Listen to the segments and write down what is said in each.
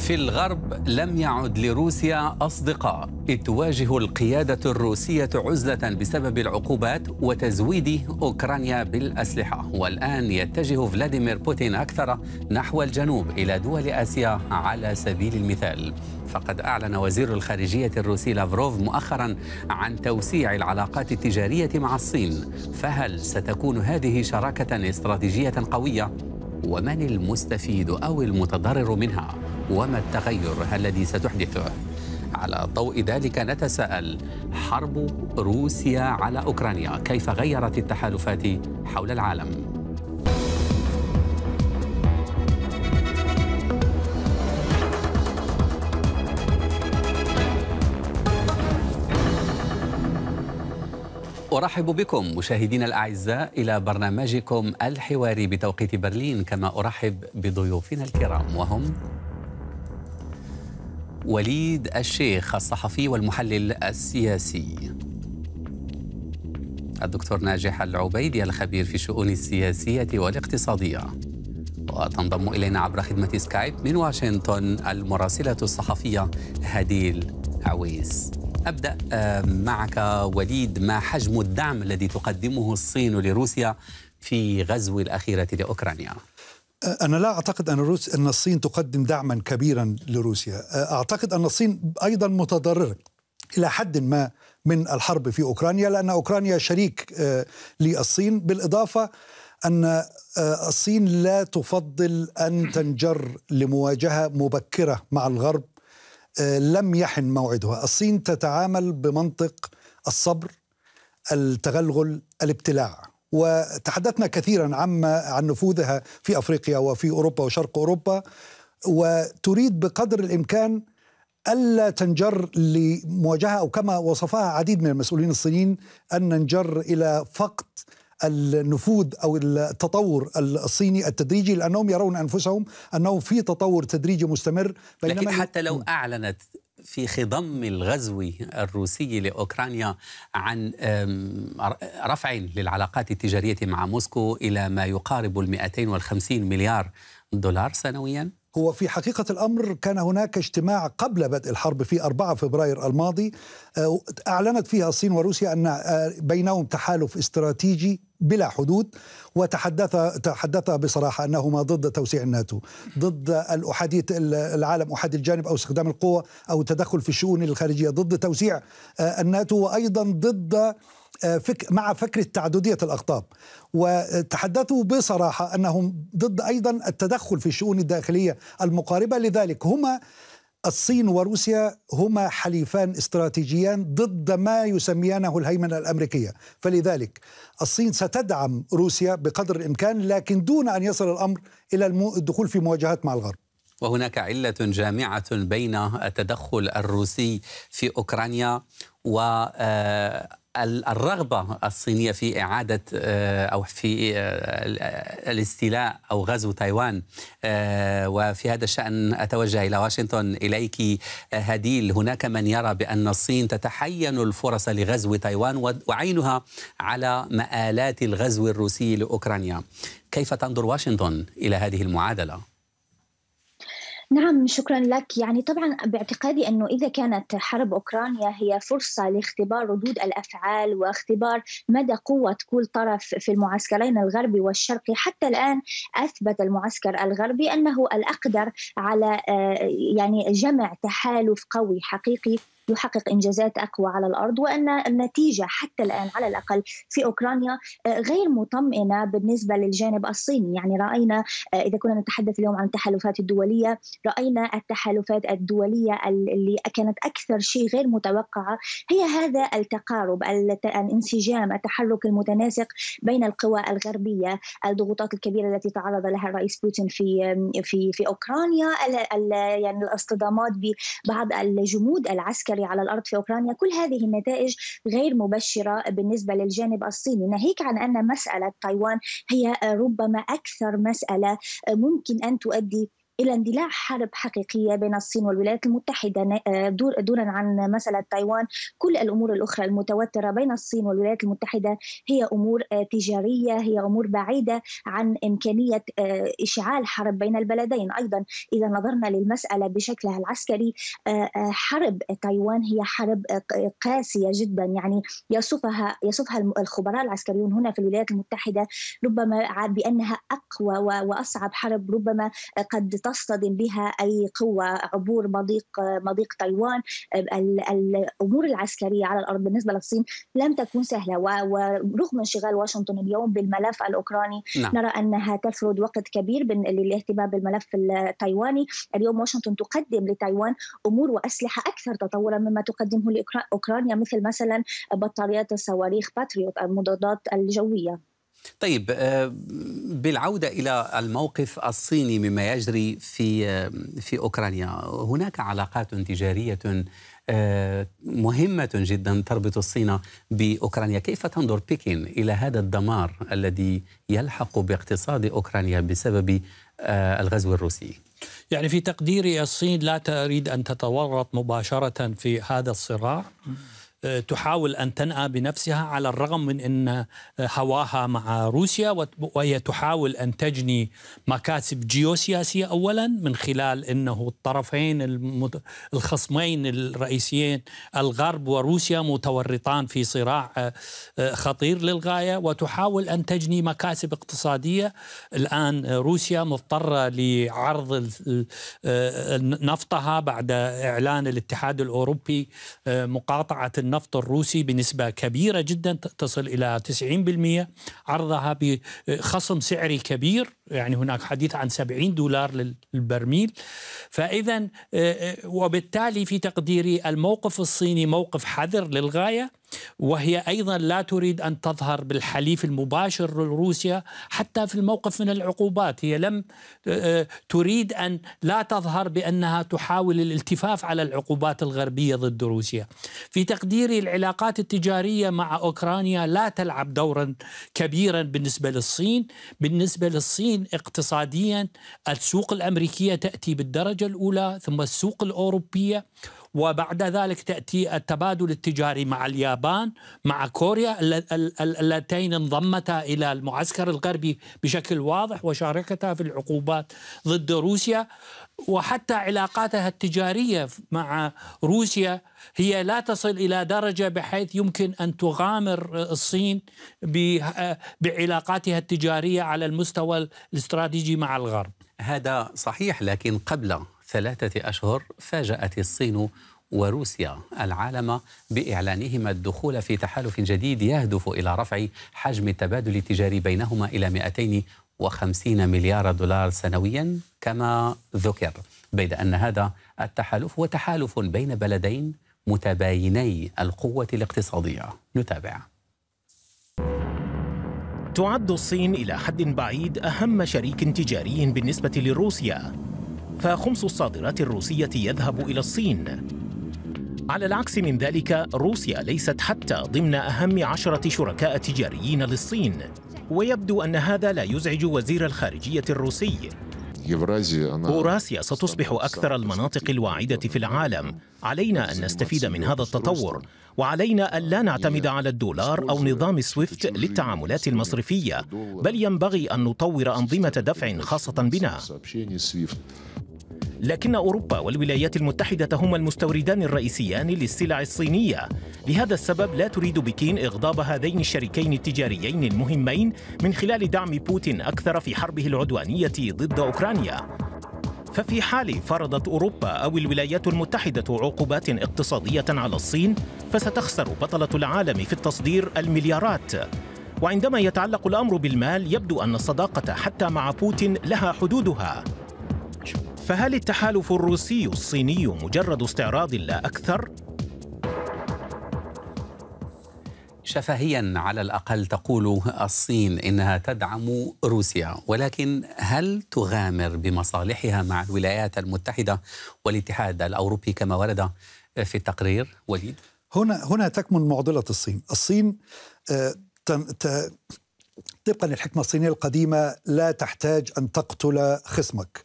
في الغرب لم يعد لروسيا أصدقاء إذ تواجه القيادة الروسية عزلة بسبب العقوبات وتزويد أوكرانيا بالأسلحة والآن يتجه فلاديمير بوتين أكثر نحو الجنوب إلى دول آسيا على سبيل المثال فقد أعلن وزير الخارجية الروسي لافروف مؤخرا عن توسيع العلاقات التجارية مع الصين فهل ستكون هذه شراكة استراتيجية قوية؟ ومن المستفيد أو المتضرر منها؟ وما التغير الذي ستحدثه على ضوء ذلك نتساءل حرب روسيا على أوكرانيا كيف غيرت التحالفات حول العالم أرحب بكم مشاهدينا الأعزاء إلى برنامجكم الحواري بتوقيت برلين كما أرحب بضيوفنا الكرام وهم وليد الشيخ الصحفي والمحلل السياسي الدكتور ناجح العبيدي الخبير في الشؤون السياسية والاقتصادية وتنضم إلينا عبر خدمة سكايب من واشنطن المراسلة الصحفية هديل عويس أبدأ معك وليد ما حجم الدعم الذي تقدمه الصين لروسيا في غزو الأخيرة لأوكرانيا أنا لا أعتقد أن روس أن الصين تقدم دعما كبيرا لروسيا، أه، أعتقد أن الصين أيضا متضررة إلى حد ما من الحرب في أوكرانيا لأن أوكرانيا شريك أه، للصين بالإضافة أن أه، الصين لا تفضل أن تنجر لمواجهة مبكرة مع الغرب لم يحن موعدها الصين تتعامل بمنطق الصبر التغلغل الابتلاع وتحدثنا كثيرا عما عن نفوذها في افريقيا وفي اوروبا وشرق اوروبا وتريد بقدر الامكان الا تنجر لمواجهه او كما وصفها عديد من المسؤولين الصينيين ان ننجر الى فقد النفوذ او التطور الصيني التدريجي لانهم يرون انفسهم انه في تطور تدريجي مستمر بينما لكن حتى لو اعلنت في خضم الغزو الروسي لاوكرانيا عن رفع للعلاقات التجاريه مع موسكو الى ما يقارب ال 250 مليار دولار سنويا؟ هو في حقيقة الأمر كان هناك اجتماع قبل بدء الحرب في 4 فبراير الماضي آه، أعلنت فيها الصين وروسيا أن آه، بينهم تحالف استراتيجي بلا حدود وتحدث تحدث بصراحة أنهما ضد توسيع الناتو ضد الأحادية العالم أحادي الجانب أو استخدام القوة أو التدخل في الشؤون الخارجية ضد توسيع آه، الناتو وأيضا ضد آه، فك مع فكرة تعددية الأقطاب وتحدثوا بصراحة أنهم ضد أيضا التدخل في الشؤون الداخلية المقاربة لذلك هما الصين وروسيا هما حليفان استراتيجيان ضد ما يسميانه الهيمنه الامريكيه، فلذلك الصين ستدعم روسيا بقدر الامكان لكن دون ان يصل الامر الى الدخول في مواجهات مع الغرب. وهناك علة جامعة بين التدخل الروسي في أوكرانيا و آه، الرغبة الصينية في إعادة آه، أو في آه، الاستيلاء أو غزو تايوان آه، وفي هذا الشأن أتوجه إلى واشنطن إليك هديل هناك من يرى بأن الصين تتحين الفرص لغزو تايوان وعينها على مآلات الغزو الروسي لأوكرانيا كيف تنظر واشنطن إلى هذه المعادلة؟ نعم شكرا لك يعني طبعا باعتقادي انه اذا كانت حرب اوكرانيا هي فرصه لاختبار ردود الافعال واختبار مدى قوه كل طرف في المعسكرين الغربي والشرقي حتى الان اثبت المعسكر الغربي انه الاقدر على آه، يعني جمع تحالف قوي حقيقي يحقق انجازات اقوى على الارض وان النتيجه حتى الان على الاقل في اوكرانيا آه، غير مطمئنه بالنسبه للجانب الصيني يعني راينا آه، اذا كنا نتحدث اليوم عن التحالفات الدوليه راينا التحالفات الدوليه اللي كانت اكثر شيء غير متوقعه هي هذا التقارب الانسجام التحرك المتناسق بين القوى الغربيه الضغوطات الكبيره التي تعرض لها الرئيس بوتين في في في اوكرانيا يعني الاصطدامات ببعض الجمود العسكري العسكري على الارض في اوكرانيا كل هذه النتائج غير مبشره بالنسبه للجانب الصيني ناهيك عن ان مساله تايوان هي ربما اكثر مساله ممكن ان تؤدي الى اندلاع حرب حقيقيه بين الصين والولايات المتحده آه، دونا عن مساله تايوان كل الامور الاخرى المتوتره بين الصين والولايات المتحده هي امور آه، تجاريه هي امور بعيده عن امكانيه آه، اشعال حرب بين البلدين ايضا اذا نظرنا للمساله بشكلها العسكري حرب تايوان هي حرب قاسيه جدا يعني يصفها يصفها الخبراء العسكريون هنا في الولايات المتحده ربما بانها اقوى واصعب حرب ربما قد تصطدم بها اي قوه عبور مضيق مضيق تايوان الامور العسكريه على الارض بالنسبه للصين لم تكون سهله ورغم انشغال واشنطن اليوم بالملف الاوكراني نعم. نرى انها تفرض وقت كبير للاهتمام بالملف التايواني اليوم واشنطن تقدم لتايوان امور واسلحه اكثر تطورا مما تقدمه لاوكرانيا مثل مثلا بطاريات الصواريخ باتريوت المضادات الجويه طيب آه، بالعوده الى الموقف الصيني مما يجري في آه، في اوكرانيا هناك علاقات تجاريه آه، مهمه جدا تربط الصين باوكرانيا كيف تنظر بكين الى هذا الدمار الذي يلحق باقتصاد اوكرانيا بسبب الغزو الروسي يعني في تقديري الصين لا تريد ان تتورط مباشره في هذا الصراع تحاول أن تنأى بنفسها على الرغم من أن هواها مع روسيا وهي تحاول أن تجني مكاسب جيوسياسية أولا من خلال أنه الطرفين الخصمين الرئيسيين الغرب وروسيا متورطان في صراع آه، خطير للغاية وتحاول أن تجني مكاسب اقتصادية الآن روسيا مضطرة لعرض آه، نفطها بعد إعلان الاتحاد الأوروبي آه، مقاطعة النفط الروسي بنسبة كبيرة جدا تصل إلى 90% عرضها بخصم سعري كبير يعني هناك حديث عن 70 دولار للبرميل فإذا وبالتالي في تقديري الموقف الصيني موقف حذر للغاية وهي أيضا لا تريد أن تظهر بالحليف المباشر لروسيا حتى في الموقف من العقوبات هي لم آه، آه، تريد أن لا تظهر بأنها تحاول الالتفاف على العقوبات الغربية ضد روسيا في تقديري العلاقات التجارية مع أوكرانيا لا تلعب دورا كبيرا بالنسبة للصين بالنسبة للصين اقتصاديا السوق الأمريكية تأتي بالدرجة الأولى ثم السوق الأوروبية وبعد ذلك تأتي التبادل التجاري مع اليابان مع كوريا اللتين انضمتا إلى المعسكر الغربي بشكل واضح وشاركتا في العقوبات ضد روسيا وحتى علاقاتها التجارية مع روسيا هي لا تصل إلى درجة بحيث يمكن أن تغامر الصين بعلاقاتها التجارية على المستوى الاستراتيجي مع الغرب هذا صحيح لكن قبل ثلاثة أشهر فاجأت الصين وروسيا العالم بإعلانهما الدخول في تحالف جديد يهدف إلى رفع حجم التبادل التجاري بينهما إلى 250 مليار دولار سنويا كما ذكر بيد أن هذا التحالف هو تحالف بين بلدين متبايني القوة الاقتصادية نتابع تعد الصين إلى حد بعيد أهم شريك تجاري بالنسبة لروسيا فخمس الصادرات الروسية يذهب إلى الصين على العكس من ذلك روسيا ليست حتى ضمن أهم عشرة شركاء تجاريين للصين ويبدو أن هذا لا يزعج وزير الخارجية الروسي أوراسيا ستصبح أكثر المناطق الواعدة في العالم علينا أن نستفيد من هذا التطور وعلينا أن لا نعتمد على الدولار أو نظام سويفت للتعاملات المصرفية بل ينبغي أن نطور أنظمة دفع خاصة بنا لكن أوروبا والولايات المتحدة هما المستوردان الرئيسيان للسلع الصينية لهذا السبب لا تريد بكين إغضاب هذين الشريكين التجاريين المهمين من خلال دعم بوتين أكثر في حربه العدوانية ضد أوكرانيا ففي حال فرضت أوروبا أو الولايات المتحدة عقوبات اقتصادية على الصين فستخسر بطلة العالم في التصدير المليارات وعندما يتعلق الأمر بالمال يبدو أن الصداقة حتى مع بوتين لها حدودها فهل التحالف الروسي الصيني مجرد استعراض لا أكثر؟ شفهيا على الاقل تقول الصين انها تدعم روسيا ولكن هل تغامر بمصالحها مع الولايات المتحده والاتحاد الاوروبي كما ورد في التقرير وليد هنا هنا تكمن معضله الصين الصين آه، طبقا للحكمه الصينيه القديمه لا تحتاج ان تقتل خصمك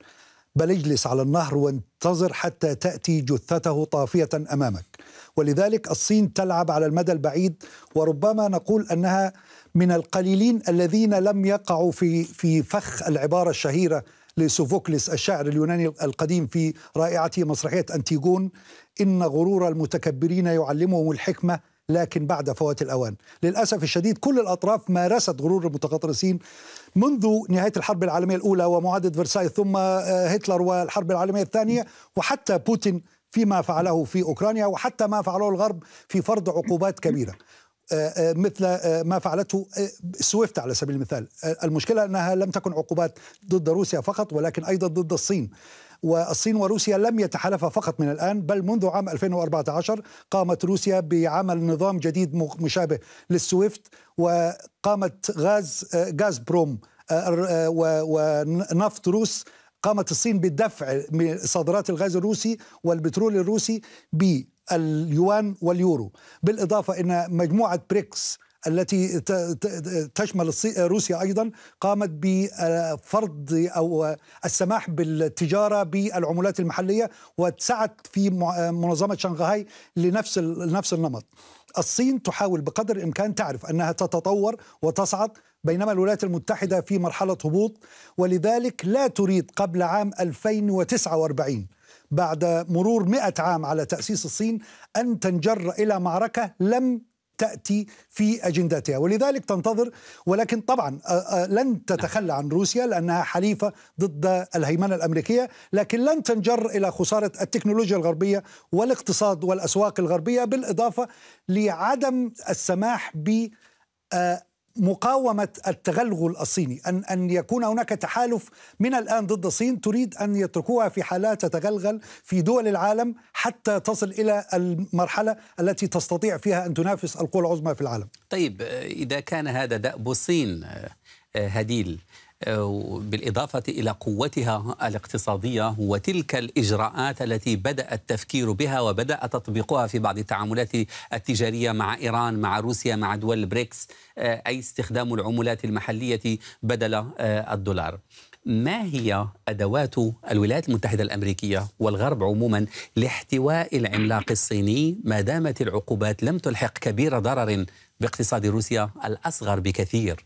بل اجلس على النهر وانتظر حتى تاتي جثته طافيه امامك ولذلك الصين تلعب على المدى البعيد وربما نقول انها من القليلين الذين لم يقعوا في في فخ العباره الشهيره لسوفوكليس الشاعر اليوناني القديم في رائعته مسرحيه انتيغون ان غرور المتكبرين يعلمهم الحكمه لكن بعد فوات الأوان للأسف الشديد كل الأطراف مارست غرور المتغطرسين منذ نهاية الحرب العالمية الأولى ومعاهدة فرساي ثم آه، هتلر والحرب العالمية الثانية وحتى بوتين فيما فعله في أوكرانيا وحتى ما فعله الغرب في فرض عقوبات كبيرة آه، آه، مثل ما فعلته سويفت على سبيل المثال المشكلة أنها لم تكن عقوبات ضد روسيا فقط ولكن أيضا ضد الصين والصين وروسيا لم يتحالفا فقط من الآن بل منذ عام 2014 قامت روسيا بعمل نظام جديد مشابه للسويفت وقامت غاز آه، غاز بروم آه، آه، ونفط روس قامت الصين بدفع صادرات الغاز الروسي والبترول الروسي باليوان واليورو بالإضافة إن مجموعة بريكس التي تشمل روسيا ايضا قامت بفرض او السماح بالتجاره بالعملات المحليه وسعت في منظمه شنغهاي لنفس نفس النمط. الصين تحاول بقدر الامكان تعرف انها تتطور وتصعد بينما الولايات المتحده في مرحله هبوط ولذلك لا تريد قبل عام 2049 بعد مرور 100 عام على تاسيس الصين ان تنجر الى معركه لم تأتي في أجندتها ولذلك تنتظر ولكن طبعا لن تتخلى عن روسيا لأنها حليفة ضد الهيمنة الأمريكية لكن لن تنجر إلى خسارة التكنولوجيا الغربية والاقتصاد والأسواق الغربية بالإضافة لعدم السماح ب مقاومة التغلغل الصيني أن, أن يكون هناك تحالف من الآن ضد الصين تريد أن يتركوها في حالات تتغلغل في دول العالم حتى تصل إلى المرحلة التي تستطيع فيها أن تنافس القوى العظمى في العالم طيب إذا كان هذا دأب الصين آه، هديل بالإضافة إلى قوتها الاقتصادية وتلك الإجراءات التي بدأ التفكير بها وبدأ تطبيقها في بعض التعاملات التجارية مع إيران مع روسيا مع دول البريكس آه، أي استخدام العملات المحلية بدل آه، الدولار ما هي ادوات الولايات المتحده الامريكيه والغرب عموما لاحتواء العملاق الصيني ما دامت العقوبات لم تلحق كبير ضرر باقتصاد روسيا الاصغر بكثير؟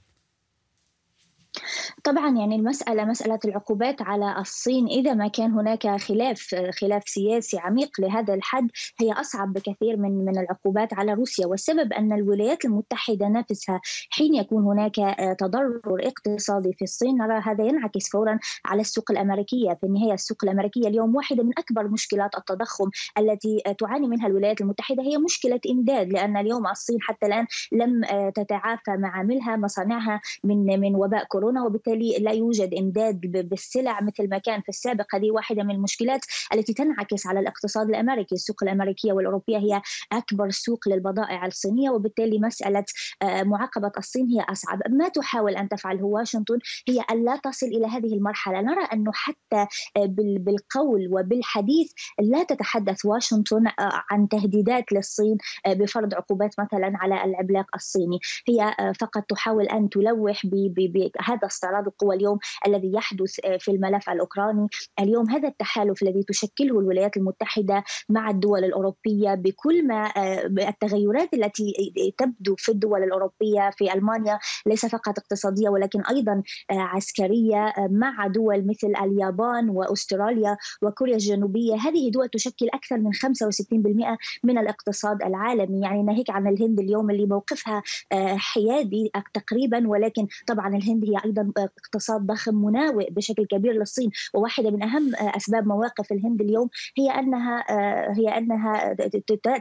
طبعا يعني المسألة مسألة العقوبات على الصين إذا ما كان هناك خلاف خلاف سياسي عميق لهذا الحد هي أصعب بكثير من من العقوبات على روسيا والسبب أن الولايات المتحدة نفسها حين يكون هناك آه، تضرر اقتصادي في الصين نرى هذا ينعكس فورا على السوق الأمريكية في النهاية السوق الأمريكية اليوم واحدة من أكبر مشكلات التضخم التي آه، تعاني منها الولايات المتحدة هي مشكلة إمداد لأن اليوم الصين حتى الآن لم آه، تتعافى معاملها مصانعها من من وباء كورونا وبالتالي لا يوجد امداد بالسلع مثل ما كان في السابق هذه واحده من المشكلات التي تنعكس على الاقتصاد الامريكي السوق الامريكيه والاوروبيه هي اكبر سوق للبضائع الصينيه وبالتالي مساله آه، معاقبه الصين هي اصعب ما تحاول ان تفعله واشنطن هي الا تصل الى هذه المرحله نرى انه حتى آه، بالقول وبالحديث لا تتحدث واشنطن آه، عن تهديدات للصين بفرض عقوبات مثلا على العملاق الصيني هي فقط تحاول ان تلوح بهذا استعراض القوى اليوم الذي يحدث آه، في الملف الاوكراني اليوم هذا التحالف الذي تشكله الولايات المتحده مع الدول الاوروبيه بكل ما آه، التغيرات التي تبدو في الدول الاوروبيه في المانيا ليس فقط اقتصاديه ولكن ايضا آه، عسكريه مع دول مثل اليابان واستراليا وكوريا الجنوبيه هذه دول تشكل اكثر من 65% من الاقتصاد العالمي يعني ناهيك عن الهند اليوم اللي موقفها حيادي تقريبا ولكن طبعا الهند هي ايضا اقتصاد ضخم مناوئ بشكل كبير للصين وواحده من اهم اسباب مواقف الهند اليوم هي انها آه، هي انها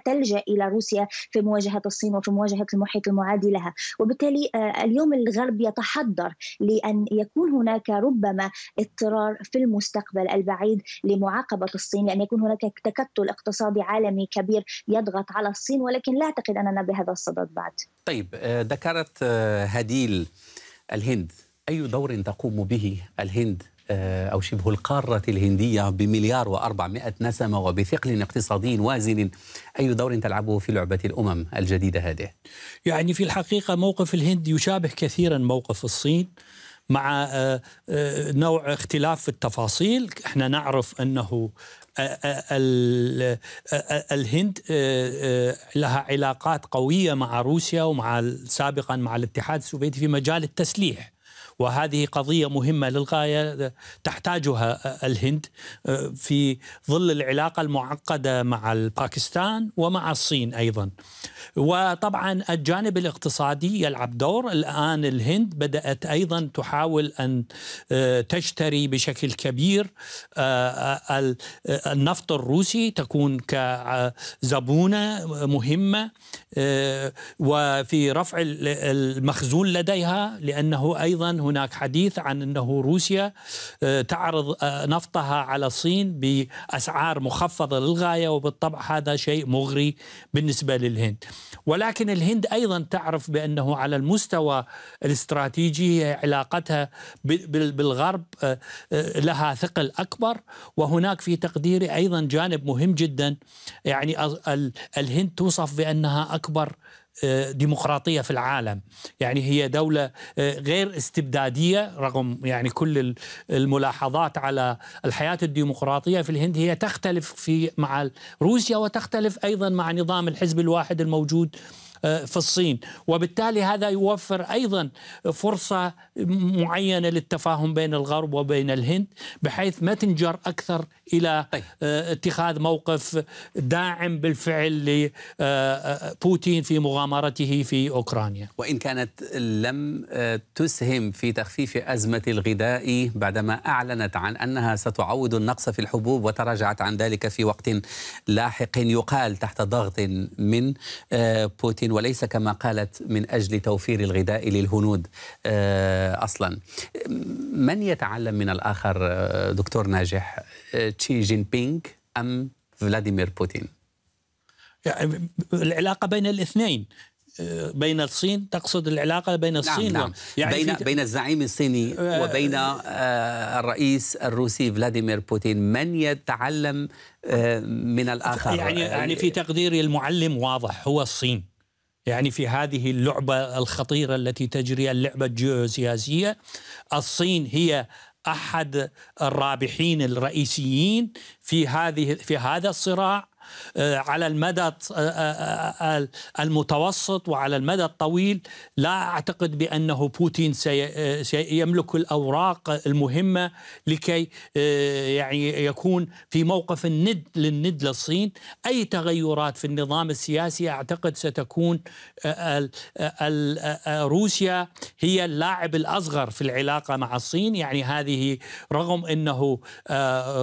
تلجا الى روسيا في مواجهه الصين وفي مواجهه المحيط المعادي لها وبالتالي آه، اليوم الغرب يتحضر لان يكون هناك ربما اضطرار في المستقبل البعيد لمعاقبه الصين لان يكون هناك تكتل اقتصادي عالمي كبير يضغط على الصين ولكن لا اعتقد اننا بهذا الصدد بعد. طيب آه، ذكرت هديل الهند أي دور تقوم به الهند آه، أو شبه القارة الهندية بمليار وأربعمائة نسمة وبثقل اقتصادي وازن أي دور تلعبه في لعبة الأمم الجديدة هذه؟ يعني في الحقيقة موقف الهند يشابه كثيرا موقف الصين مع آه، آه، نوع اختلاف في التفاصيل احنا نعرف أنه الهند لها علاقات قوية مع روسيا ومع سابقا مع الاتحاد السوفيتي في مجال التسليح وهذه قضية مهمة للغاية تحتاجها الهند آه، في ظل العلاقة المعقدة مع باكستان ومع الصين أيضا وطبعا الجانب الاقتصادي يلعب دور الآن الهند بدأت أيضا تحاول أن آه، تشتري بشكل كبير آه، النفط الروسي تكون كزبونة مهمة وفي رفع المخزون لديها لأنه أيضا هناك حديث عن أنه روسيا آه، تعرض آه، نفطها على الصين بأسعار مخفضة للغاية وبالطبع هذا شيء مغري بالنسبة للهند ولكن الهند أيضا تعرف بأنه على المستوى الاستراتيجي علاقتها بالغرب آه، لها ثقل أكبر وهناك في تقديري أيضا جانب مهم جدا يعني الهند توصف بأنها أكبر آه، ديمقراطيه في العالم يعني هي دوله آه، غير استبداديه رغم يعني كل الملاحظات على الحياه الديمقراطيه في الهند هي تختلف في مع روسيا وتختلف ايضا مع نظام الحزب الواحد الموجود آه، في الصين وبالتالي هذا يوفر أيضا فرصة معينة للتفاهم بين الغرب وبين الهند بحيث ما تنجر أكثر الى طيب. آه، اتخاذ موقف داعم بالفعل لبوتين آه، آه، في مغامرته في اوكرانيا وان كانت لم تسهم في تخفيف ازمه الغذاء بعدما اعلنت عن انها ستعوض النقص في الحبوب وتراجعت عن ذلك في وقت لاحق يقال تحت ضغط من بوتين وليس كما قالت من اجل توفير الغذاء للهنود اصلا من يتعلم من الاخر دكتور ناجح شي جين بينغ ام فلاديمير بوتين؟ يعني العلاقه بين الاثنين بين الصين تقصد العلاقه بين نعم، الصين نعم, نعم. يعني بين بين الزعيم الصيني آه، وبين آه، الرئيس الروسي فلاديمير بوتين من يتعلم آه، من الاخر يعني يعني في تقديري المعلم واضح هو الصين يعني في هذه اللعبه الخطيره التي تجري اللعبه الجيوسياسيه الصين هي احد الرابحين الرئيسيين في هذه في هذا الصراع آه، على المدى آه، آه، المتوسط وعلى المدى الطويل لا أعتقد بأنه بوتين سيملك الأوراق المهمة لكي يعني يكون في موقف الند للند للصين أي تغيرات في النظام السياسي أعتقد ستكون روسيا هي اللاعب الأصغر في العلاقة مع الصين يعني هذه رغم أنه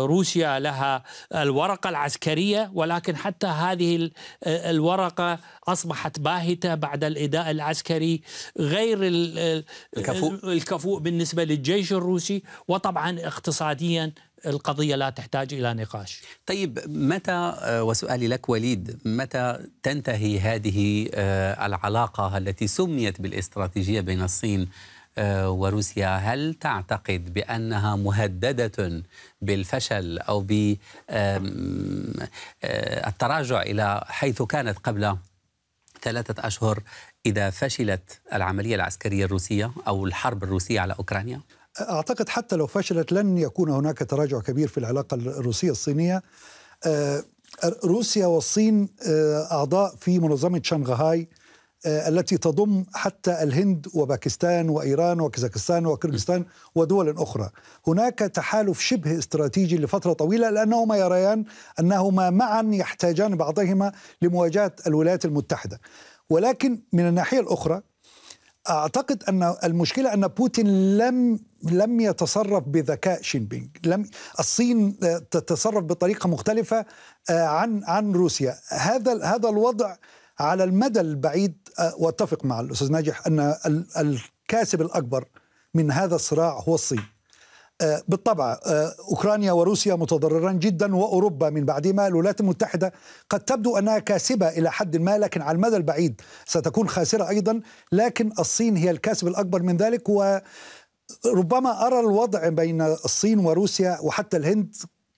روسيا لها الورقة العسكرية ولا ولكن حتى هذه الورقة أصبحت باهتة بعد الإداء العسكري غير الكفوء, الكفوء بالنسبة للجيش الروسي وطبعا اقتصاديا القضية لا تحتاج إلى نقاش طيب متى آه، وسؤالي لك وليد متى تنتهي هذه آه، العلاقة التي سميت بالاستراتيجية بين الصين آه، وروسيا هل تعتقد بأنها مهددة بالفشل أو بالتراجع آه، إلى حيث كانت قبل ثلاثة أشهر إذا فشلت العملية العسكرية الروسية أو الحرب الروسية على أوكرانيا؟ أعتقد حتى لو فشلت لن يكون هناك تراجع كبير في العلاقة الروسية الصينية آه، روسيا والصين أعضاء في منظمة شنغهاي آه، التي تضم حتى الهند وباكستان وايران وكازاخستان وكردستان ودول اخرى. هناك تحالف شبه استراتيجي لفتره طويله لانهما يريان انهما معا يحتاجان بعضهما لمواجهه الولايات المتحده. ولكن من الناحيه الاخرى اعتقد ان المشكله ان بوتين لم لم يتصرف بذكاء شينبينغ لم الصين آه، تتصرف بطريقه مختلفه آه، عن عن روسيا هذا هذا الوضع على المدى البعيد واتفق مع الاستاذ ناجح ان الكاسب الاكبر من هذا الصراع هو الصين آه، بالطبع آه، اوكرانيا وروسيا متضرران جدا واوروبا من بعدهما الولايات المتحده قد تبدو انها كاسبه الى حد ما لكن على المدى البعيد ستكون خاسره ايضا لكن الصين هي الكاسب الاكبر من ذلك و ربما ارى الوضع بين الصين وروسيا وحتى الهند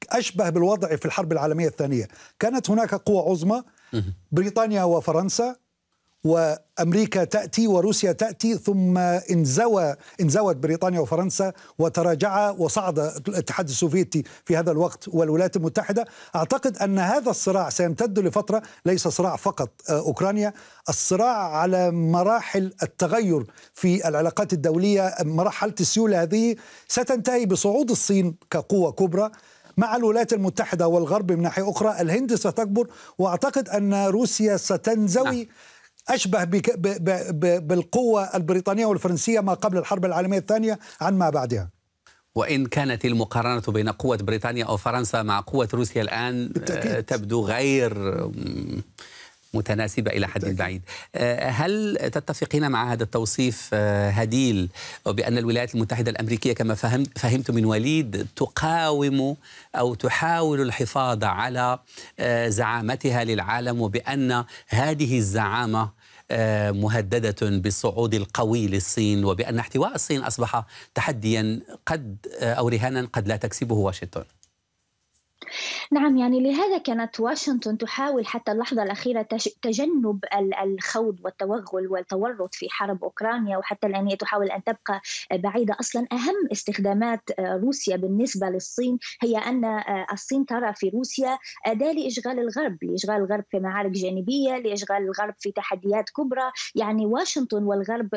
اشبه بالوضع في الحرب العالميه الثانيه، كانت هناك قوى عظمى بريطانيا وفرنسا وامريكا تاتي وروسيا تاتي ثم انزوى انزوت بريطانيا وفرنسا وتراجعا وصعد الاتحاد السوفيتي في هذا الوقت والولايات المتحده اعتقد ان هذا الصراع سيمتد لفتره ليس صراع فقط آه، اوكرانيا الصراع على مراحل التغير في العلاقات الدوليه مرحله السيوله هذه ستنتهي بصعود الصين كقوه كبرى مع الولايات المتحدة والغرب من ناحية أخرى الهند ستكبر وأعتقد أن روسيا ستنزوي نعم. أشبه بك ب ب ب بالقوة البريطانية والفرنسية ما قبل الحرب العالمية الثانية عن ما بعدها وإن كانت المقارنة بين قوة بريطانيا أو فرنسا مع قوة روسيا الآن آه، بالتأكيد. تبدو غير متناسبة إلى حد بعيد آه، هل تتفقين مع هذا التوصيف آه، هديل بأن الولايات المتحدة الأمريكية كما فهمت من وليد تقاوم أو تحاول الحفاظ على زعامتها للعالم وبأن هذه الزعامة آه، مهددة بالصعود القوي للصين وبأن احتواء الصين أصبح تحديا قد آه، أو رهانا قد لا تكسبه واشنطن نعم يعني لهذا كانت واشنطن تحاول حتى اللحظة الأخيرة تجنب الخوض والتوغل والتورط في حرب أوكرانيا وحتى الآن هي تحاول أن تبقى بعيدة أصلا أهم استخدامات روسيا بالنسبة للصين هي أن آه، الصين ترى في روسيا أداة لإشغال الغرب لإشغال الغرب في معارك جانبية لإشغال الغرب في تحديات كبرى يعني واشنطن والغرب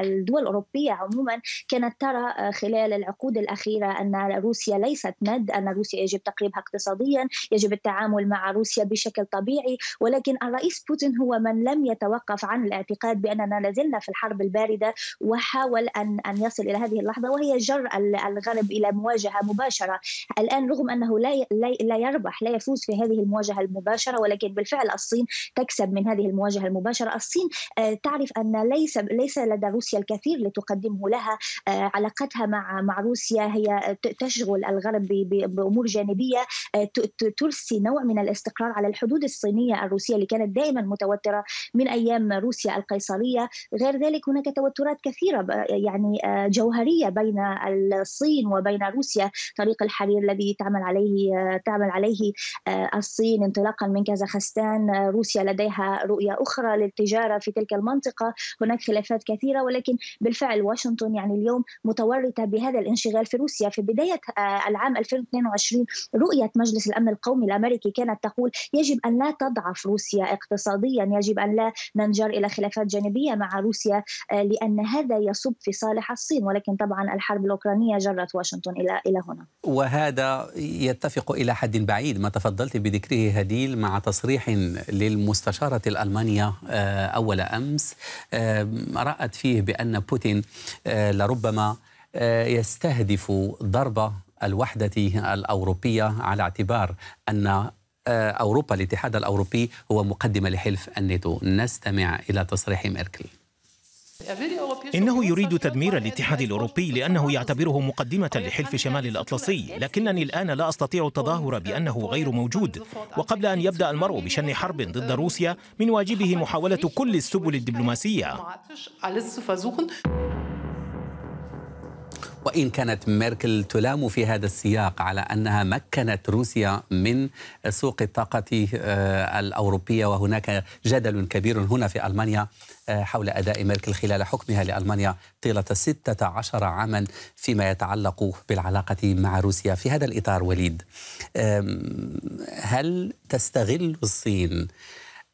الدول الأوروبية عموما كانت ترى آه، خلال العقود الأخيرة أن روسيا ليست ند أن روسيا يجب تقريبا تحريمها اقتصاديا يجب التعامل مع روسيا بشكل طبيعي ولكن الرئيس بوتين هو من لم يتوقف عن الاعتقاد بأننا لازلنا في الحرب الباردة وحاول أن أن يصل إلى هذه اللحظة وهي جر الغرب إلى مواجهة مباشرة الآن رغم أنه لا لا يربح لا يفوز في هذه المواجهة المباشرة ولكن بالفعل الصين تكسب من هذه المواجهة المباشرة الصين آه، تعرف أن ليس ليس لدى روسيا الكثير لتقدمه لها آه، علاقتها مع مع روسيا هي تشغل الغرب بأمور جانبية آه، ترسي نوع من الاستقرار على الحدود الصينيه الروسيه اللي كانت دائما متوتره من ايام روسيا القيصريه غير ذلك هناك توترات كثيره يعني آه، جوهريه بين الصين وبين روسيا طريق الحرير الذي تعمل عليه آه، تعمل عليه الصين انطلاقا من كازاخستان روسيا لديها رؤيه اخرى للتجاره في تلك المنطقه هناك خلافات كثيره ولكن بالفعل واشنطن يعني اليوم متورطه بهذا الانشغال في روسيا في بدايه العام 2022 رؤيه رؤية مجلس الأمن القومي الأمريكي كانت تقول يجب أن لا تضعف روسيا اقتصاديا يجب أن لا ننجر إلى خلافات جانبية مع روسيا آه، لأن هذا يصب في صالح الصين ولكن طبعا الحرب الأوكرانية جرت واشنطن إلى إلى هنا وهذا يتفق إلى حد بعيد ما تفضلت بذكره هديل مع تصريح للمستشارة الألمانية آه، أول أمس آه، رأت فيه بأن بوتين لربما يستهدف ضربة الوحدة الأوروبية على اعتبار أن آه، أوروبا الاتحاد الأوروبي هو مقدمة لحلف الناتو نستمع إلى تصريح ميركل إنه يريد تدمير الاتحاد الأوروبي لأنه يعتبره مقدمة لحلف شمال الأطلسي لكنني الآن لا أستطيع التظاهر بأنه غير موجود وقبل أن يبدأ المرء بشن حرب ضد روسيا من واجبه محاولة كل السبل الدبلوماسية وإن كانت ميركل تلام في هذا السياق على أنها مكنت روسيا من سوق الطاقة آه، الأوروبية وهناك جدل كبير هنا في ألمانيا آه، حول أداء ميركل خلال حكمها لألمانيا طيلة 16 عاما فيما يتعلق بالعلاقة مع روسيا في هذا الإطار وليد هل تستغل الصين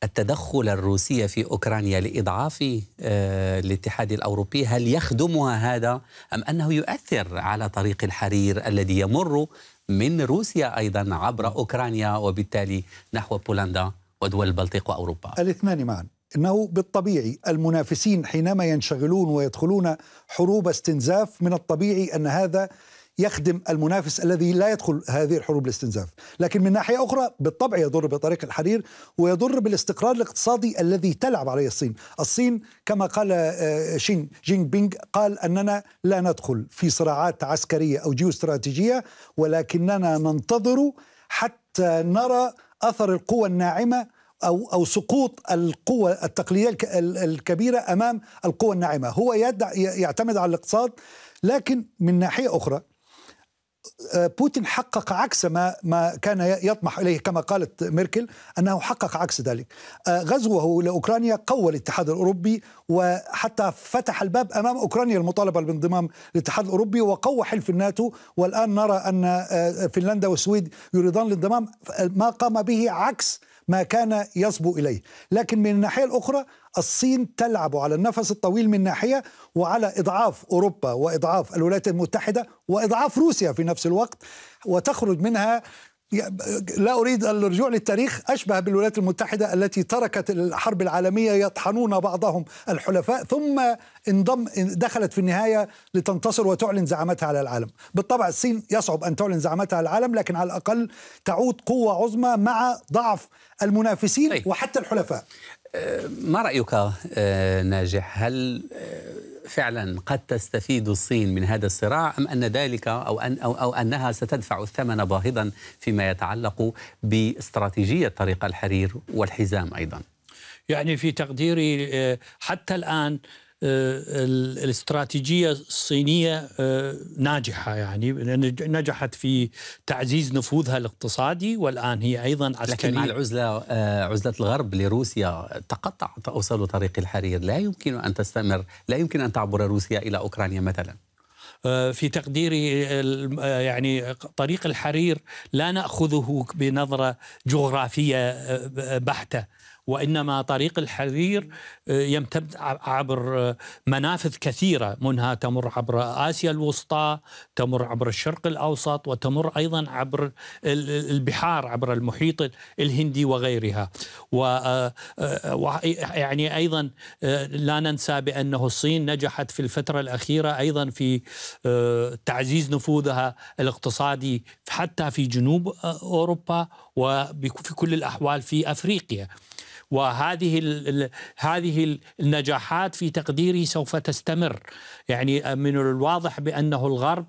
التدخل الروسي في اوكرانيا لاضعاف آه، الاتحاد الاوروبي هل يخدمها هذا ام انه يؤثر على طريق الحرير الذي يمر من روسيا ايضا عبر اوكرانيا وبالتالي نحو بولندا ودول البلطيق واوروبا؟ الاثنان معا، انه بالطبيعي المنافسين حينما ينشغلون ويدخلون حروب استنزاف من الطبيعي ان هذا يخدم المنافس الذي لا يدخل هذه الحروب الاستنزاف لكن من ناحية أخرى بالطبع يضر بطريق الحرير ويضر بالاستقرار الاقتصادي الذي تلعب عليه الصين الصين كما قال آه، شين جينغ بينغ قال أننا لا ندخل في صراعات عسكرية أو جيوستراتيجية ولكننا ننتظر حتى نرى أثر القوى الناعمة او او سقوط القوى التقليديه الكبيره امام القوى الناعمه، هو يعتمد على الاقتصاد لكن من ناحيه اخرى آه، بوتين حقق عكس ما ما كان يطمح اليه كما قالت ميركل انه حقق عكس ذلك. آه، غزوه لاوكرانيا قوى الاتحاد الاوروبي وحتى فتح الباب امام اوكرانيا المطالبه بالانضمام للاتحاد الاوروبي وقوى حلف الناتو والان نرى ان آه، فنلندا والسويد يريدان الانضمام ما قام به عكس ما كان يصبو اليه، لكن من الناحيه الاخرى الصين تلعب على النفس الطويل من ناحية وعلى إضعاف أوروبا وإضعاف الولايات المتحدة وإضعاف روسيا في نفس الوقت وتخرج منها لا أريد الرجوع للتاريخ أشبه بالولايات المتحدة التي تركت الحرب العالمية يطحنون بعضهم الحلفاء ثم انضم دخلت في النهايه لتنتصر وتعلن زعامتها على العالم بالطبع الصين يصعب ان تعلن زعامتها على العالم لكن على الاقل تعود قوه عظمى مع ضعف المنافسين أي. طيب. وحتى الحلفاء أه، ما رايك أه، ناجح هل أه، فعلا قد تستفيد الصين من هذا الصراع ام ان ذلك او ان او, أو انها ستدفع الثمن باهظا فيما يتعلق باستراتيجيه طريق الحرير والحزام ايضا يعني في تقديري حتى الان آه، الاستراتيجيه الصينيه آه، ناجحه يعني نجحت في تعزيز نفوذها الاقتصادي والان هي ايضا عسكريه لكن مع العزله آه، عزله الغرب لروسيا تقطع اوصال طريق الحرير لا يمكن ان تستمر لا يمكن ان تعبر روسيا الى اوكرانيا مثلا في تقديري يعني طريق الحرير لا ناخذه بنظره جغرافيه بحته وإنما طريق الحرير آه، يمتد عبر آه، منافذ كثيرة منها تمر عبر آسيا الوسطى تمر عبر الشرق الأوسط وتمر أيضا عبر البحار عبر المحيط الهندي وغيرها و آه، يعني أيضا لا ننسى بأنه الصين نجحت في الفترة الأخيرة أيضا في تعزيز نفوذها الاقتصادي حتى في جنوب أوروبا وفي كل الأحوال في أفريقيا وهذه ال هذه النجاحات في تقديري سوف تستمر يعني من الواضح بانه الغرب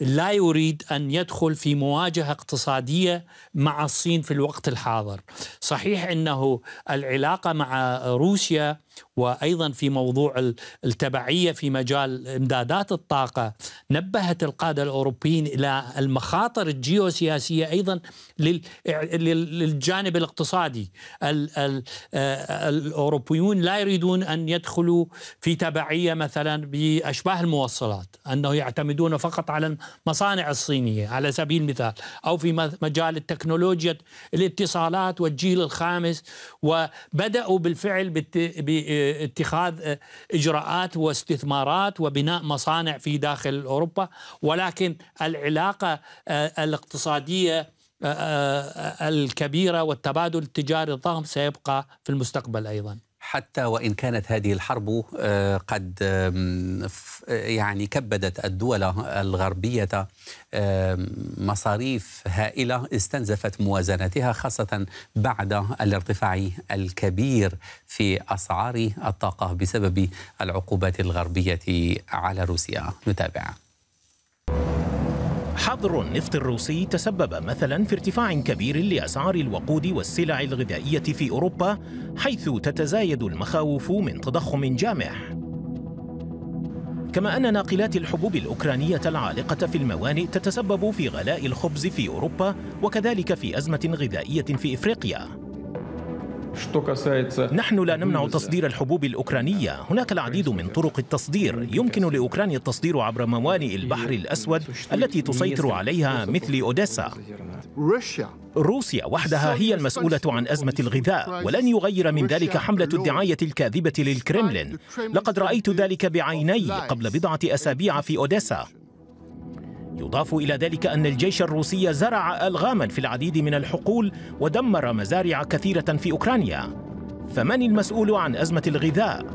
لا يريد ان يدخل في مواجهه اقتصاديه مع الصين في الوقت الحاضر صحيح انه العلاقه مع روسيا وايضا في موضوع التبعيه في مجال امدادات الطاقه نبهت القاده الاوروبيين الى المخاطر الجيوسياسيه ايضا للجانب الاقتصادي آه، الاوروبيون لا يريدون ان يدخلوا في تبعيه مثلا باشباه الموصلات انه يعتمدون فقط على المصانع الصينيه على سبيل المثال او في مجال التكنولوجيا الاتصالات والجيل الخامس وبداوا بالفعل اتخاذ اجراءات واستثمارات وبناء مصانع في داخل اوروبا ولكن العلاقه آه، الاقتصاديه آه، آه، الكبيره والتبادل التجاري الضخم سيبقى في المستقبل ايضا حتى وان كانت هذه الحرب آه، قد يعني كبدت الدول الغربيه مصاريف هائله استنزفت موازنتها خاصه بعد الارتفاع الكبير في اسعار الطاقه بسبب العقوبات الغربيه على روسيا نتابع حظر النفط الروسي تسبب مثلا في ارتفاع كبير لاسعار الوقود والسلع الغذائيه في اوروبا حيث تتزايد المخاوف من تضخم جامح كما ان ناقلات الحبوب الاوكرانيه العالقه في الموانئ تتسبب في غلاء الخبز في اوروبا وكذلك في ازمه غذائيه في افريقيا نحن لا نمنع تصدير الحبوب الأوكرانية هناك العديد من طرق التصدير يمكن لأوكرانيا التصدير عبر موانئ البحر الأسود التي تسيطر عليها مثل أوديسا روسيا وحدها هي المسؤولة عن أزمة الغذاء ولن يغير من ذلك حملة الدعاية الكاذبة للكرملين لقد رأيت ذلك بعيني قبل بضعة أسابيع في أوديسا يضاف إلى ذلك أن الجيش الروسي زرع ألغاما في العديد من الحقول ودمر مزارع كثيرة في أوكرانيا فمن المسؤول عن أزمة الغذاء؟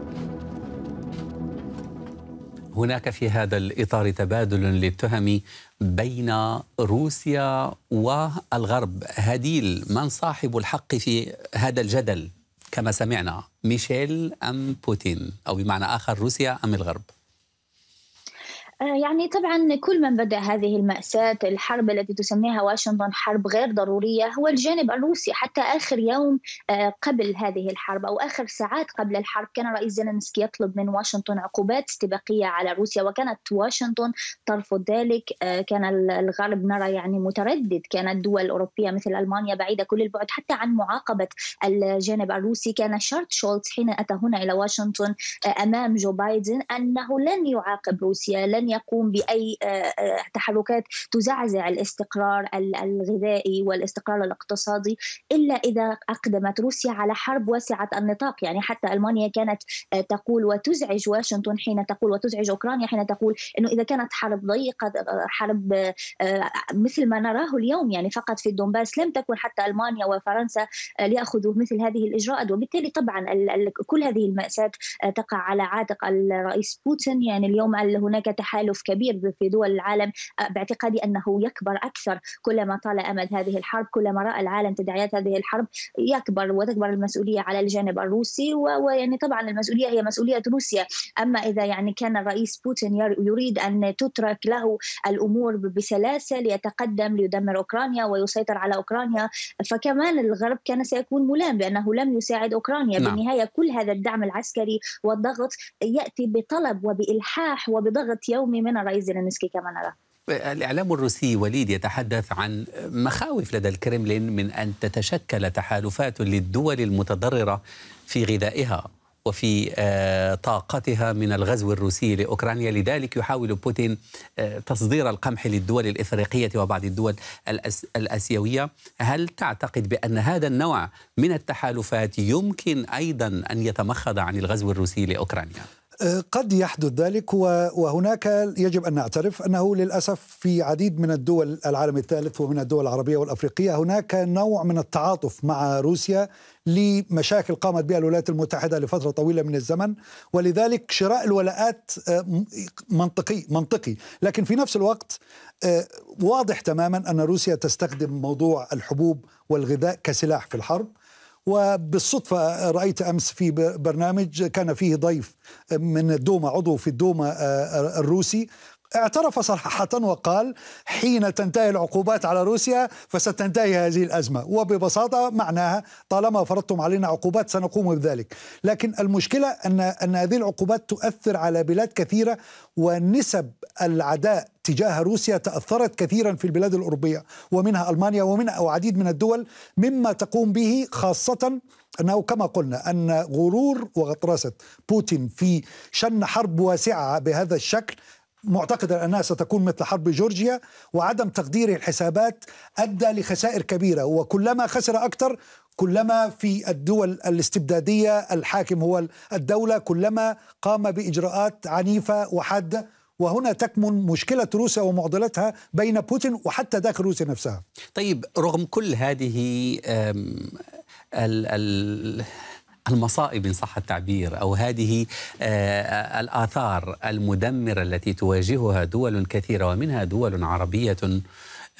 هناك في هذا الإطار تبادل للتهم بين روسيا والغرب هديل من صاحب الحق في هذا الجدل كما سمعنا ميشيل أم بوتين أو بمعنى آخر روسيا أم الغرب آه، يعني طبعا كل من بدا هذه المأساة الحرب التي تسميها واشنطن حرب غير ضرورية هو الجانب الروسي حتى آخر يوم آه، قبل هذه الحرب أو آخر ساعات قبل الحرب كان رئيس زيلينسكي يطلب من واشنطن عقوبات استباقية على روسيا وكانت واشنطن ترفض ذلك آه، كان الغرب نرى يعني متردد كانت دول أوروبية مثل ألمانيا بعيدة كل البعد حتى عن معاقبة الجانب الروسي كان شارت شولتز حين أتى هنا إلى واشنطن أمام جو بايدن أنه لن يعاقب روسيا لن لن يقوم باي آه، آه، تحركات تزعزع الاستقرار الغذائي والاستقرار الاقتصادي الا اذا اقدمت روسيا على حرب واسعه النطاق يعني حتى المانيا كانت آه، تقول وتزعج واشنطن حين تقول وتزعج اوكرانيا حين تقول انه اذا كانت حرب ضيقه حرب مثل ما نراه اليوم يعني فقط في الدومباس لم تكن حتى المانيا وفرنسا ليأخذوا مثل هذه الإجراءات وبالتالي طبعا كل هذه المأساة تقع على عاتق الرئيس بوتين يعني اليوم هناك تحدي تحالف كبير في دول العالم باعتقادي انه يكبر اكثر كلما طال امد هذه الحرب كلما راى العالم تداعيات هذه الحرب يكبر وتكبر المسؤوليه على الجانب الروسي ويعني طبعا المسؤوليه هي مسؤوليه روسيا اما اذا يعني كان الرئيس بوتين يريد ان تترك له الامور بسلاسه ليتقدم ليدمر اوكرانيا ويسيطر على اوكرانيا فكمان الغرب كان سيكون ملام بانه لم يساعد اوكرانيا نعم. بالنهايه كل هذا الدعم العسكري والضغط ياتي بطلب وبالحاح وبضغط يومي اليومي من الرئيس زيلينسكي كما نرى الإعلام الروسي وليد يتحدث عن مخاوف لدى الكرملين من أن تتشكل تحالفات للدول المتضررة في غذائها وفي آه، طاقتها من الغزو الروسي لاوكرانيا لذلك يحاول بوتين آه، تصدير القمح للدول الافريقيه وبعض الدول الاسيويه هل تعتقد بان هذا النوع من التحالفات يمكن ايضا ان يتمخض عن الغزو الروسي لاوكرانيا قد يحدث ذلك وهناك يجب ان نعترف انه للاسف في عديد من الدول العالم الثالث ومن الدول العربيه والافريقيه هناك نوع من التعاطف مع روسيا لمشاكل قامت بها الولايات المتحده لفتره طويله من الزمن ولذلك شراء الولاءات آه، منطقي منطقي لكن في نفس الوقت آه، واضح تماما ان روسيا تستخدم موضوع الحبوب والغذاء كسلاح في الحرب وبالصدفة رأيت أمس في برنامج كان فيه ضيف من الدوما عضو في الدوما آه، آه، الروسي اعترف صراحة وقال حين تنتهي العقوبات على روسيا فستنتهي هذه الأزمة وببساطة معناها طالما فرضتم علينا عقوبات سنقوم بذلك لكن المشكلة أن, أن هذه العقوبات تؤثر على بلاد كثيرة ونسب العداء تجاه روسيا تأثرت كثيرا في البلاد الأوروبية ومنها ألمانيا ومنها وعديد من الدول مما تقوم به خاصة أنه كما قلنا أن غرور وغطرسة بوتين في شن حرب واسعة بهذا الشكل معتقدا انها ستكون مثل حرب جورجيا وعدم تقدير الحسابات ادى لخسائر كبيره وكلما خسر اكثر كلما في الدول الاستبداديه الحاكم هو الدوله كلما قام باجراءات عنيفه وحاده وهنا تكمن مشكلة روسيا ومعضلتها بين بوتين وحتى داخل روسيا نفسها طيب رغم كل هذه ال ال المصائب إن صح التعبير أو هذه آه، آه، الآثار المدمرة التي تواجهها دول كثيرة ومنها دول عربية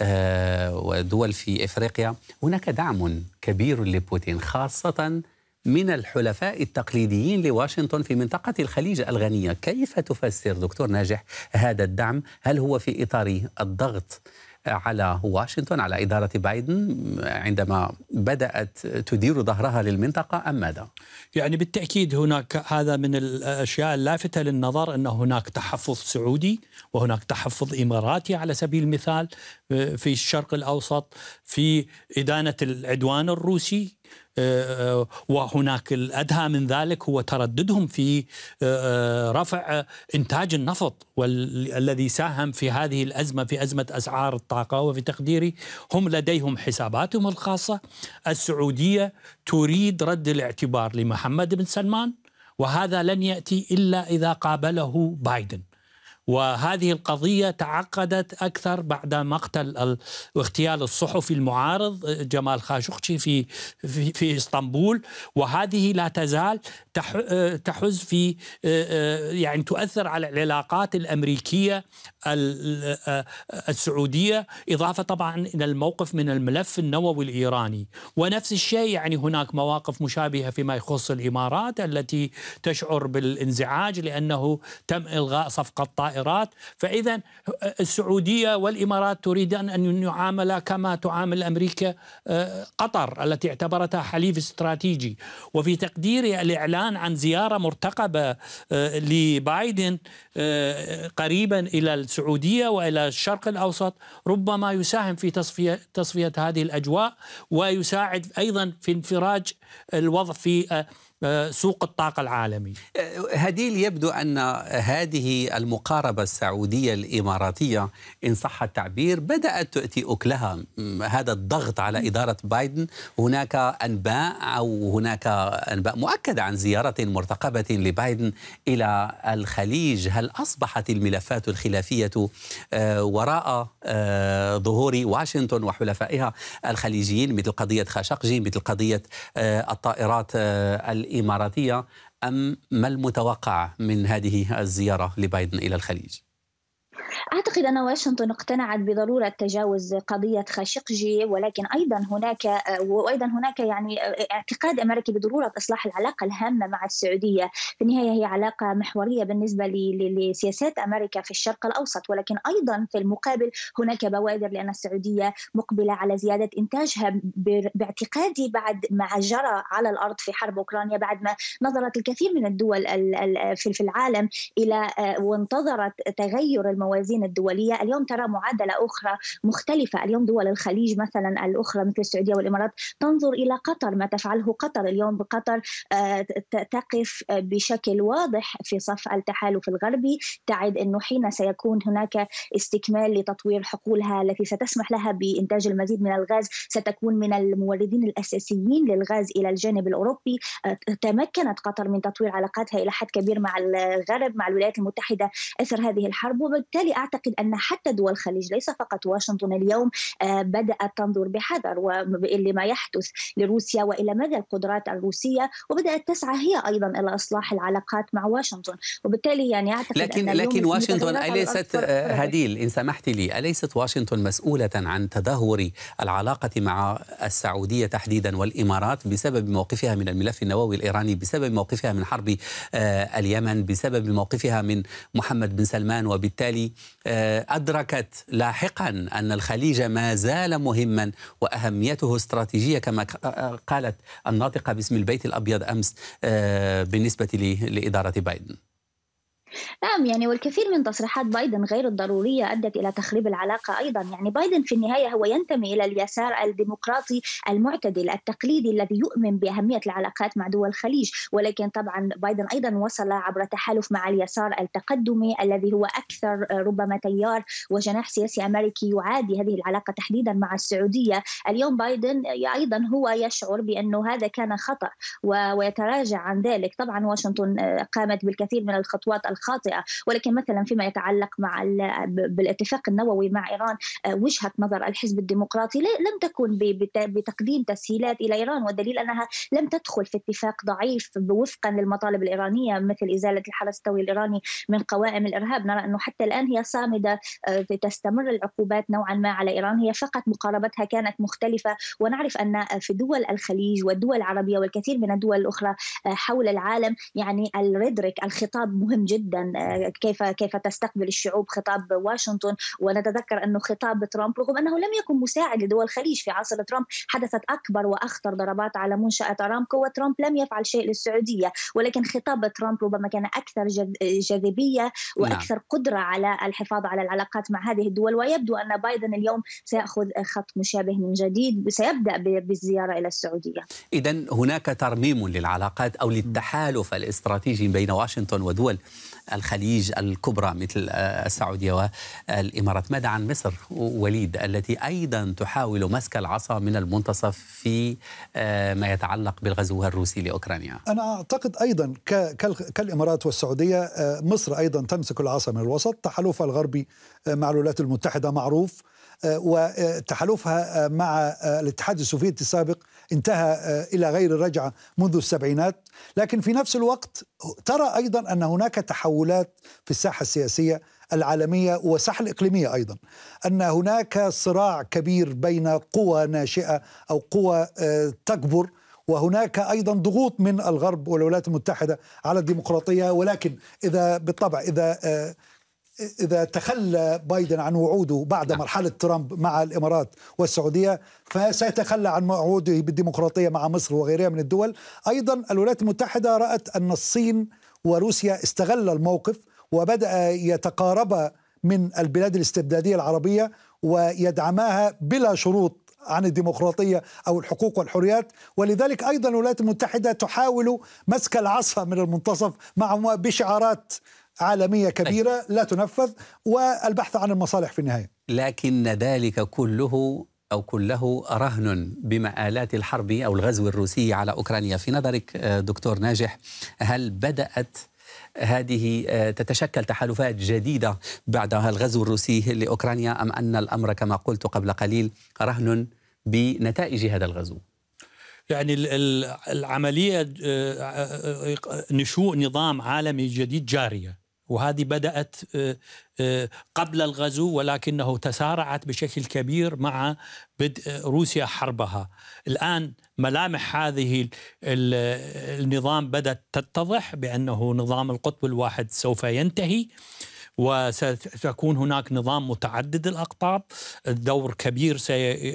آه، ودول في إفريقيا هناك دعم كبير لبوتين خاصة من الحلفاء التقليديين لواشنطن في منطقة الخليج الغنية كيف تفسر دكتور ناجح هذا الدعم هل هو في إطار الضغط على واشنطن على إدارة بايدن عندما بدأت تدير ظهرها للمنطقة أم ماذا؟ يعني بالتأكيد هناك هذا من الأشياء اللافتة للنظر أن هناك تحفظ سعودي وهناك تحفظ إماراتي على سبيل المثال آه، في الشرق الأوسط في إدانة العدوان الروسي آه، آه، وهناك الادهى من ذلك هو ترددهم في آه، رفع انتاج النفط والذي ساهم في هذه الازمه في ازمه اسعار الطاقه وفي تقديري هم لديهم حساباتهم الخاصه السعوديه تريد رد الاعتبار لمحمد بن سلمان وهذا لن ياتي الا اذا قابله بايدن وهذه القضية تعقدت أكثر بعد مقتل واغتيال الصحفي المعارض جمال خاشقجي في, في, في إسطنبول وهذه لا تزال تحز في آه، آه، يعني تؤثر على العلاقات الأمريكية آه، السعودية إضافة طبعا إلى الموقف من الملف النووي الإيراني ونفس الشيء يعني هناك مواقف مشابهة فيما يخص الإمارات التي تشعر بالانزعاج لأنه تم إلغاء صفقة الطائرات فإذا السعودية والإمارات تريدان أن يعامل كما تعامل أمريكا آه، قطر التي اعتبرتها حليف استراتيجي وفي تقديري الإعلان عن زيارة مرتقبة آه، لبايدن آه، قريبا إلى السعودية وإلى الشرق الأوسط ربما يساهم في تصفية, تصفية هذه الأجواء ويساعد أيضا في انفراج الوضع في آه، سوق الطاقة العالمي آه، هديل يبدو أن هذه المقاربة السعودية الإماراتية إن صح التعبير بدأت تؤتي أكلها هذا الضغط على إدارة بايدن هناك أنباء أو هناك أنباء مؤكدة عن زيارة مرتقبة لبايدن إلى الخليج هل أصبحت الملفات الخلافية آه، وراء ظهور واشنطن وحلفائها الخليجيين مثل قضية خاشقجي مثل قضية الطائرات الإماراتية أم ما المتوقع من هذه الزيارة لبايدن إلى الخليج؟ أعتقد أن واشنطن اقتنعت بضرورة تجاوز قضية خاشقجي ولكن أيضا هناك وأيضا هناك يعني اعتقاد أمريكي بضرورة إصلاح العلاقة الهامة مع السعودية في النهاية هي علاقة محورية بالنسبة لسياسات أمريكا في الشرق الأوسط ولكن أيضا في المقابل هناك بوادر لأن السعودية مقبلة على زيادة إنتاجها باعتقادي بعد ما جرى على الأرض في حرب أوكرانيا بعد ما نظرت الكثير من الدول في العالم إلى آه، وانتظرت تغير الموضوع الموازين الدولية اليوم ترى معادلة أخرى مختلفة اليوم دول الخليج مثلا الأخرى مثل السعودية والإمارات تنظر إلى قطر ما تفعله قطر اليوم بقطر آه، تقف بشكل واضح في صف التحالف الغربي تعد أنه حين سيكون هناك استكمال لتطوير حقولها التي ستسمح لها بإنتاج المزيد من الغاز ستكون من الموردين الأساسيين للغاز إلى الجانب الأوروبي آه، تمكنت قطر من تطوير علاقاتها إلى حد كبير مع الغرب مع الولايات المتحدة أثر هذه الحرب وبالتالي وبالتالي أعتقد أن حتى دول الخليج ليس فقط واشنطن اليوم آه، بدأت تنظر بحذر لما يحدث لروسيا وإلى مدى القدرات الروسية وبدأت تسعى هي أيضا إلى إصلاح العلاقات مع واشنطن وبالتالي يعني أعتقد لكن أن لكن واشنطن أليست آه، هديل إن سمحت لي أليست واشنطن مسؤولة عن تدهور العلاقة مع السعودية تحديدا والإمارات بسبب موقفها من الملف النووي الإيراني بسبب موقفها من حرب آه، اليمن بسبب موقفها من محمد بن سلمان وبالتالي أدركت لاحقا أن الخليج ما زال مهما وأهميته استراتيجية كما قالت الناطقة باسم البيت الأبيض أمس آه، بالنسبة لإدارة بايدن نعم يعني والكثير من تصريحات بايدن غير الضرورية أدت إلى تخريب العلاقة أيضا يعني بايدن في النهاية هو ينتمي إلى اليسار الديمقراطي المعتدل التقليدي الذي يؤمن بأهمية العلاقات مع دول الخليج ولكن طبعا بايدن أيضا وصل عبر تحالف مع اليسار التقدمي الذي هو أكثر ربما تيار وجناح سياسي أمريكي يعادي هذه العلاقة تحديدا مع السعودية اليوم بايدن أيضا هو يشعر بأنه هذا كان خطأ ويتراجع عن ذلك طبعا واشنطن قامت بالكثير من الخطوات الخطأ خاطئه ولكن مثلا فيما يتعلق مع بالاتفاق النووي مع ايران آه، وجهه نظر الحزب الديمقراطي لم تكن بتقديم تسهيلات الى ايران والدليل انها لم تدخل في اتفاق ضعيف وفقا للمطالب الايرانيه مثل ازاله الحرس التوي الايراني من قوائم الارهاب نرى انه حتى الان هي صامده آه، تستمر العقوبات نوعا ما على ايران هي فقط مقاربتها كانت مختلفه ونعرف ان آه، في دول الخليج والدول العربيه والكثير من الدول الاخرى حول العالم يعني الريدريك الخطاب مهم جدا جدا آه، كيف كيف تستقبل الشعوب خطاب واشنطن ونتذكر انه خطاب ترامب رغم انه لم يكن مساعد لدول الخليج في عصر ترامب حدثت اكبر واخطر ضربات على منشاه ارامكو وترامب لم يفعل شيء للسعوديه ولكن خطاب ترامب ربما كان اكثر جاذبيه واكثر نعم. قدره على الحفاظ على العلاقات مع هذه الدول ويبدو ان بايدن اليوم سياخذ خط مشابه من جديد سيبدا بالزياره الى السعوديه اذا هناك ترميم للعلاقات او للتحالف الاستراتيجي بين واشنطن ودول الخليج الكبرى مثل السعودية والإمارات ماذا عن مصر وليد التي أيضا تحاول مسك العصا من المنتصف في آه، ما يتعلق بالغزو الروسي لأوكرانيا أنا أعتقد أيضا كالإمارات والسعودية آه، مصر أيضا تمسك العصا من الوسط تحالفها الغربي آه، مع الولايات المتحدة معروف وتحالفها آه، مع آه، الاتحاد السوفيتي السابق انتهى آه، الى غير الرجعه منذ السبعينات، لكن في نفس الوقت ترى ايضا ان هناك تحولات في الساحه السياسيه العالميه والساحه الاقليميه ايضا. ان هناك صراع كبير بين قوى ناشئه او قوى تكبر وهناك ايضا ضغوط من الغرب والولايات المتحده على الديمقراطيه ولكن اذا بالطبع اذا إذا تخلى بايدن عن وعوده بعد نعم. مرحلة ترامب مع الإمارات والسعودية فسيتخلى عن وعوده بالديمقراطية مع مصر وغيرها من الدول أيضا الولايات المتحدة رأت أن الصين وروسيا استغل الموقف وبدأ يتقارب من البلاد الاستبدادية العربية ويدعماها بلا شروط عن الديمقراطية أو الحقوق والحريات ولذلك أيضا الولايات المتحدة تحاول مسك العصا من المنتصف مع بشعارات عالمية طيب. كبيرة لا تنفذ والبحث عن المصالح في النهاية لكن ذلك كله أو كله رهن بمآلات الحرب أو الغزو الروسي على أوكرانيا في نظرك آه، دكتور ناجح هل بدأت هذه آه، تتشكل تحالفات جديدة بعد الغزو الروسي لأوكرانيا أم أن الأمر كما قلت قبل قليل رهن بنتائج هذا الغزو يعني العملية آه، نشوء نظام عالمي جديد جارية وهذه بدأت آه، آه، قبل الغزو ولكنه تسارعت بشكل كبير مع بدء روسيا حربها الآن ملامح هذه النظام بدأت تتضح بأنه نظام القطب الواحد سوف ينتهي وستكون هناك نظام متعدد الاقطاب الدور كبير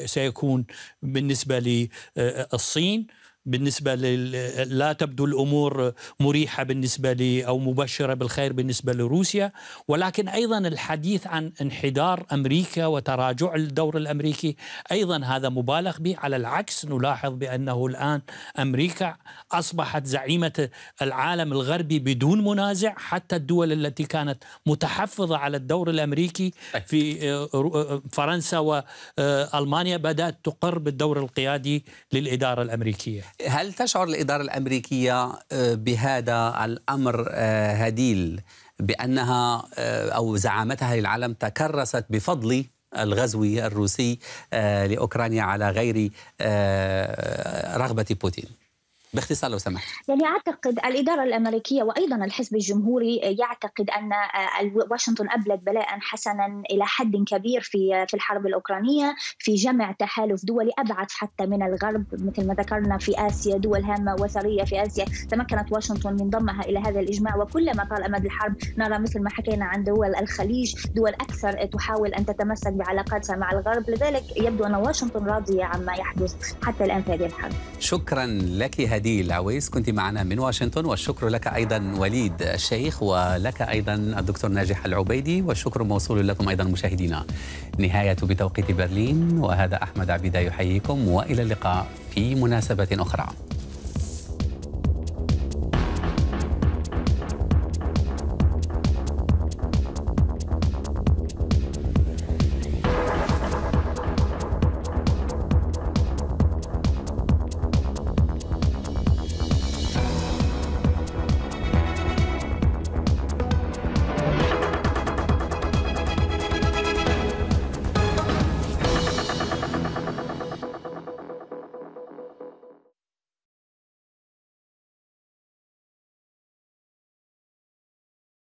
سيكون بالنسبه للصين بالنسبة لل... لا تبدو الأمور مريحة بالنسبة لي أو مبشرة بالخير بالنسبة لروسيا ولكن أيضا الحديث عن انحدار أمريكا وتراجع الدور الأمريكي أيضا هذا مبالغ به على العكس نلاحظ بأنه الآن أمريكا أصبحت زعيمة العالم الغربي بدون منازع حتى الدول التي كانت متحفظة على الدور الأمريكي طيب. في آه، آه، فرنسا وألمانيا آه، بدأت تقر بالدور القيادي للإدارة الأمريكية هل تشعر الإدارة الأمريكية آه، بهذا الأمر آه، هديل بأنها آه، أو زعامتها للعالم تكرست بفضل الغزو الروسي لأوكرانيا على غير رغبة بوتين باختصار لو سمحت يعني اعتقد الاداره الامريكيه وايضا الحزب الجمهوري يعتقد ان واشنطن ابلت بلاء حسنا الى حد كبير في في الحرب الاوكرانيه في جمع تحالف دولي ابعد حتى من الغرب مثل ما ذكرنا في اسيا دول هامه وثريه في اسيا تمكنت واشنطن من ضمها الى هذا الاجماع وكلما طال امد الحرب نرى مثل ما حكينا عن دول الخليج دول اكثر تحاول ان تتمسك بعلاقاتها مع الغرب لذلك يبدو ان واشنطن راضيه عما يحدث حتى الان في هذه الحرب شكرا لك هادي العويس كنت معنا من واشنطن والشكر لك أيضا وليد الشيخ ولك أيضا الدكتور ناجح العبيدي والشكر موصول لكم أيضا مشاهدينا نهاية بتوقيت برلين وهذا أحمد عبيدة يحييكم وإلى اللقاء في مناسبة أخرى